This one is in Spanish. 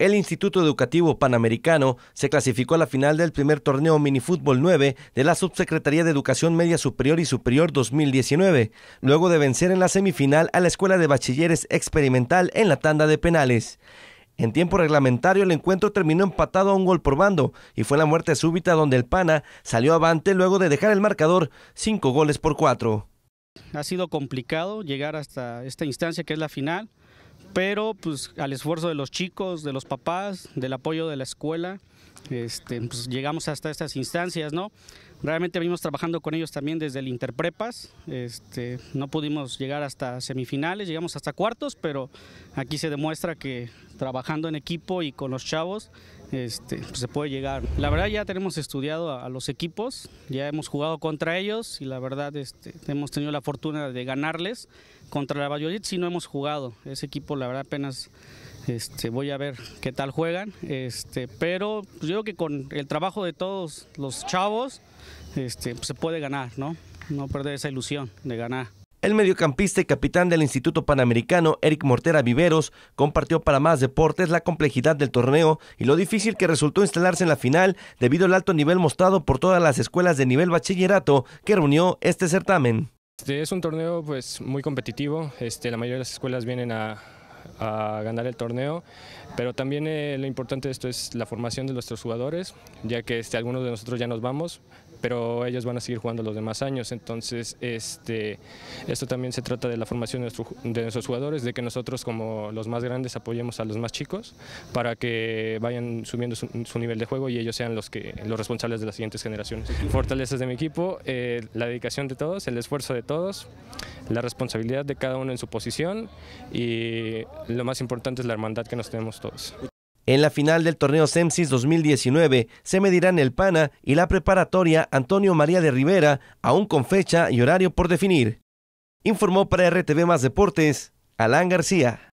El Instituto Educativo Panamericano se clasificó a la final del primer torneo Minifútbol 9 de la Subsecretaría de Educación Media Superior y Superior 2019, luego de vencer en la semifinal a la Escuela de Bachilleres Experimental en la tanda de penales. En tiempo reglamentario el encuentro terminó empatado a un gol por bando y fue la muerte súbita donde el Pana salió avante luego de dejar el marcador cinco goles por cuatro. Ha sido complicado llegar hasta esta instancia que es la final pero pues al esfuerzo de los chicos, de los papás, del apoyo de la escuela, este, pues, llegamos hasta estas instancias, ¿no? Realmente venimos trabajando con ellos también desde el Interprepas. Este, no pudimos llegar hasta semifinales, llegamos hasta cuartos, pero aquí se demuestra que trabajando en equipo y con los chavos este, pues se puede llegar. La verdad ya tenemos estudiado a, los equipos, ya hemos jugado contra ellos y la verdad este, hemos tenido la fortuna de ganarles. Contra la Valladolid sí no hemos jugado, ese equipo la verdad apenas este, voy a ver qué tal juegan, este, pero pues, yo creo que con el trabajo de todos los chavos este, pues, se puede ganar, ¿no? no perder esa ilusión de ganar. El mediocampista y capitán del Instituto Panamericano, Eric Mortera Viveros, compartió para más deportes la complejidad del torneo y lo difícil que resultó instalarse en la final debido al alto nivel mostrado por todas las escuelas de nivel bachillerato que reunió este certamen. es un torneo pues muy competitivo, la mayoría de las escuelas vienen a, a ganar el torneo, pero también eh, lo importante de esto es la formación de nuestros jugadores, ya que este, algunos de nosotros ya nos vamos, pero ellos van a seguir jugando los demás años, entonces este, esto también se trata de la formación de, nuestros jugadores, de que nosotros como los más grandes apoyemos a los más chicos para que vayan subiendo su, nivel de juego y ellos sean los, que, los responsables de las siguientes generaciones. Fortalezas de mi equipo, eh, la dedicación de todos, el esfuerzo de todos, la responsabilidad de cada uno en su posición y lo más importante es la hermandad que nos tenemos todos. En la final del torneo CEMSIS 2019 se medirán el PANA y la preparatoria Antonio María de Rivera, aún con fecha y horario por definir. Informó para RTV Más Deportes, Alan García.